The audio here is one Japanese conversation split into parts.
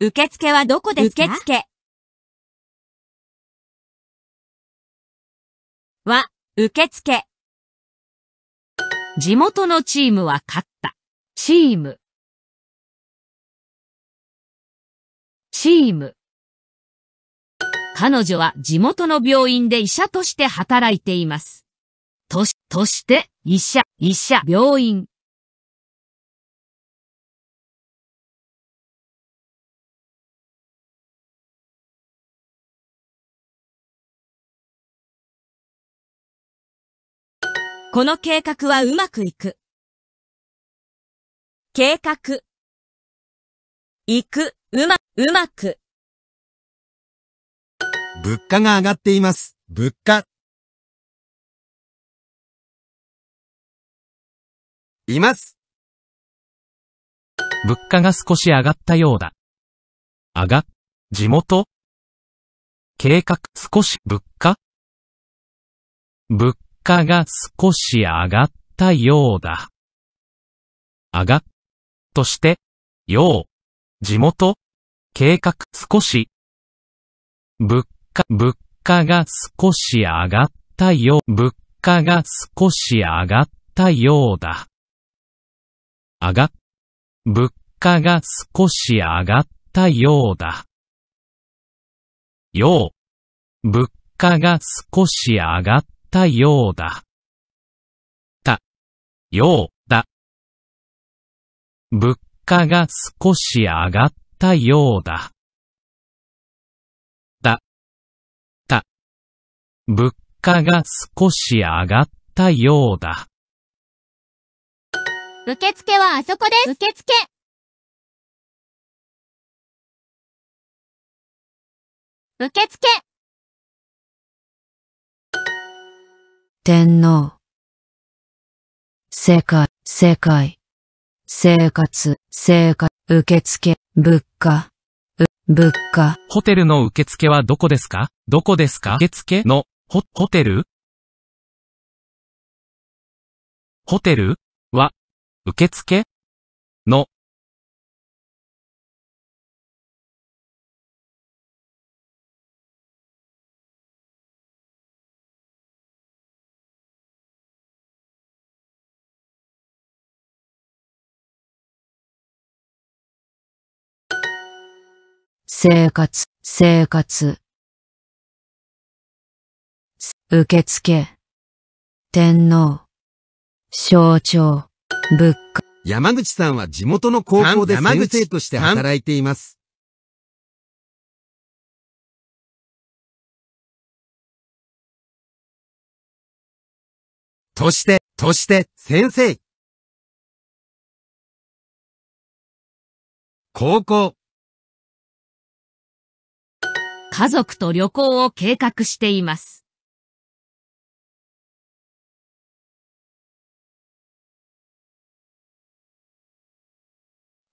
受付はどこですか受付。は、受付。地元のチームは勝った。チーム。チーム。彼女は地元の病院で医者として働いています。とし、として、医者、医者、病院。この計画はうまくいく。計画。行く、うま、うまく。物価が上がっています。物価。います。物価が少し上がったようだ。上が、地元計画少し物価物価が少し上がったようだ。上が、として、よう、地元、計画少し、物価、物価が少し上がったよう、物価が少し上がったようだ。上が、物価が少し上がったようだ。よう、物価が少し上がったったようだ。た、ようだ。物価が少し上がったようだ。だ、た。物価が少し上がったようだ。受付はあそこです。受付。受付。天皇。世界、世界。生活、生活、受付、物価。物価。ホテルの受付はどこですかどこですか受付の、ホ、ホテルホテルは、受付の、生活、生活。受付。天皇。象徴。物価。山口さんは地元の高校で先生として働いています。として、として、先生。高校。家族と旅行を計画しています。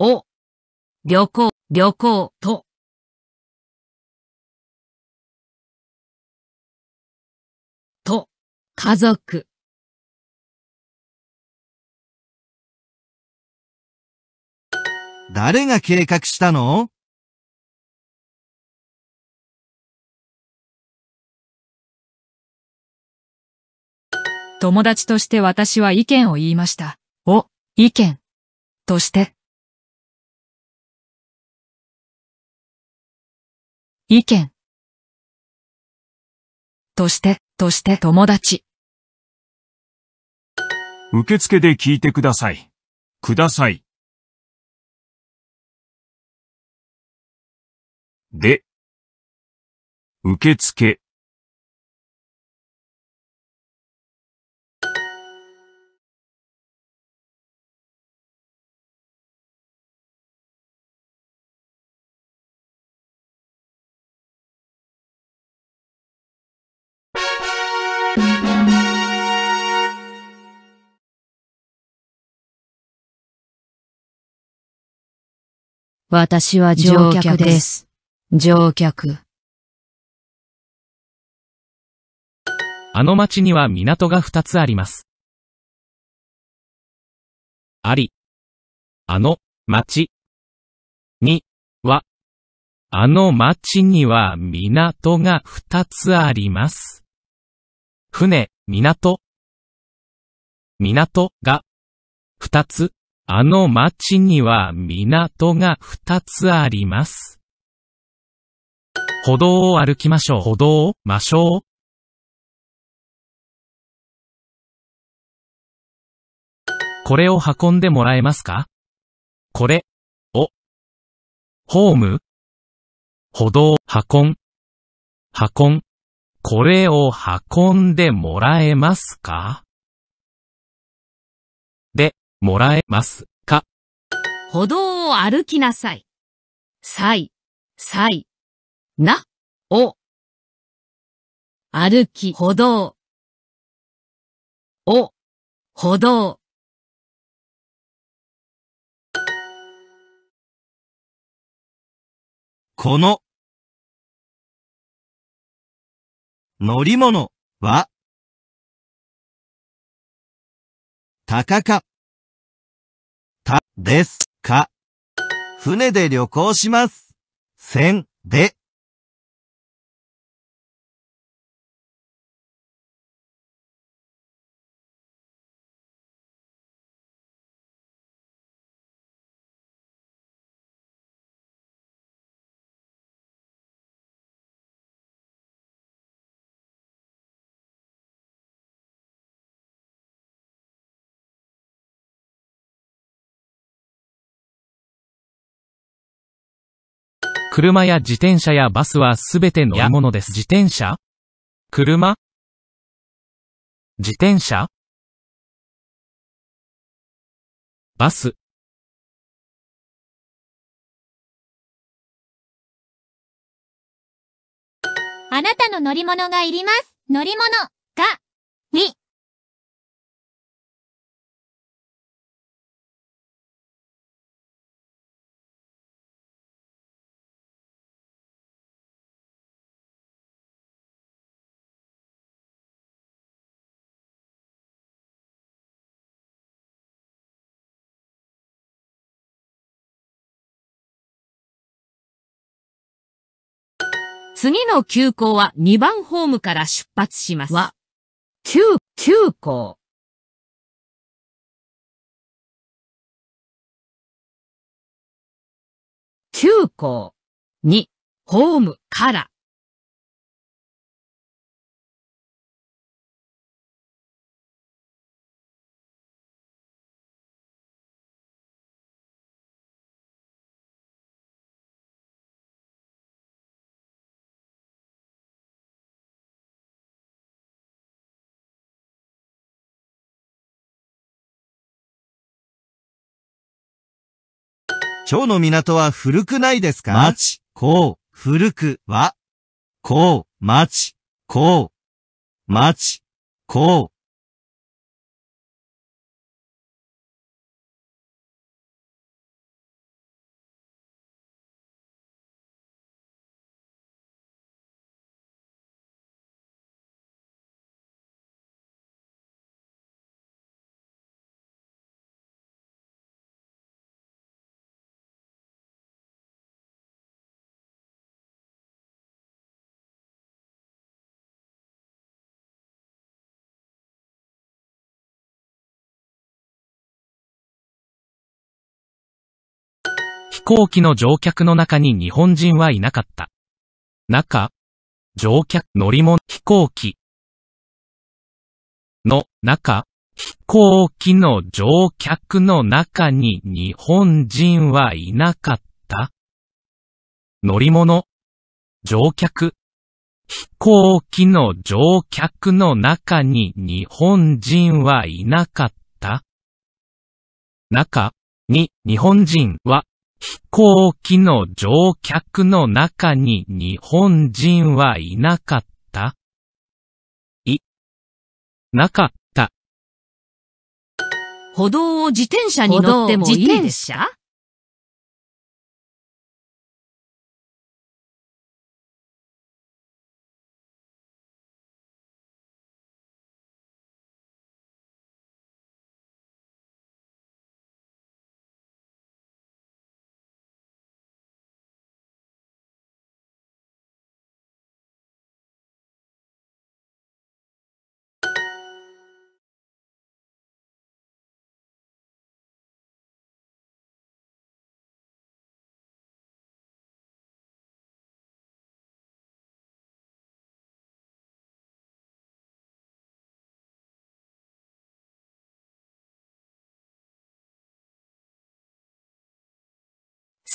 お、旅行、旅行と。と、家族。誰が計画したの友達として私は意見を言いました。お、意見。として。意見。として、として友達。受付で聞いてください。ください。で、受付。私は乗客です。乗客。あの町には港が二つあります。あり。あの、町。に、は。あの町には港が二つあります。船、港。港が、二つ。あの町には港が二つあります。歩道を歩きましょう。歩道を、ましょう。これを運んでもらえますかこれ、を、ホーム、歩道、運ん、運ん。これを運んでもらえますかで、もらえますか歩道を歩きなさい。さい、さい、な、を。歩き歩道。お、歩道。この乗り物は、高か、た、ですか。船で旅行します。船で車や自転車やバスはすべて乗り物です。自転車車自転車バスあなたの乗り物がいります。乗り物が、に。次の急行は2番ホームから出発します。は、急、急行。急行。2、ホームから。今日の港は古くないですか町、こう、古くは、こう、町、こう、町、こう。飛行機の乗客の中に日本人はいなかった。中、乗客、乗り物、飛行機の中、飛行機の乗客の中に日本人はいなかった乗り物、乗客、飛行機の乗客の中に日本人はいなかった中に日本人は飛行機の乗客の中に日本人はいなかったい、なかった。歩道を自転車に乗ってもいいですか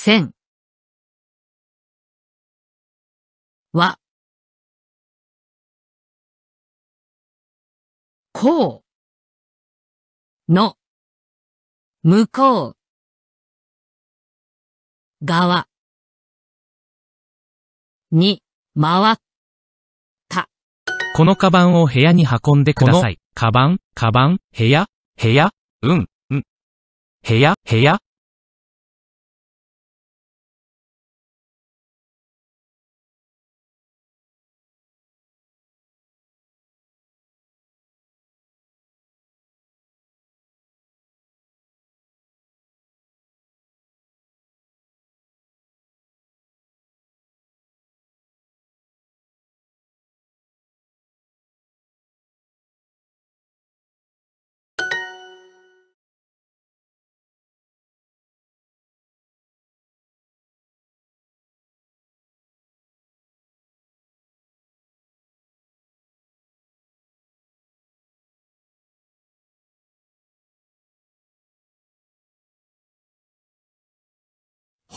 千はこうの向こう側に回ったこのカバンを部屋に運んでください。カバン、カバン、部屋、部屋、うん、うん。部屋、部屋、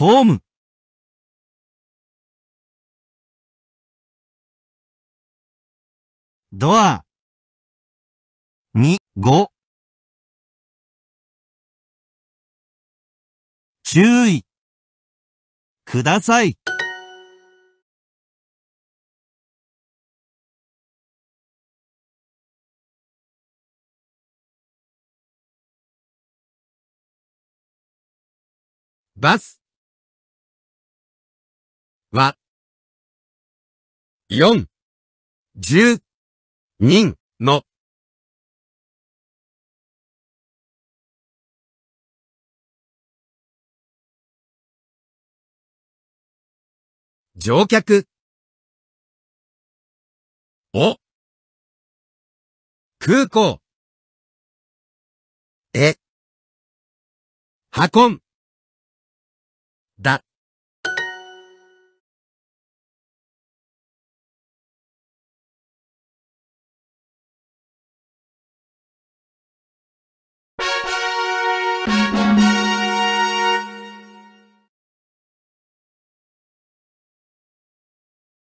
ホーム。ドア。2、5。注意。ください。バス。は、4、10人の、乗客を空港へ運んだ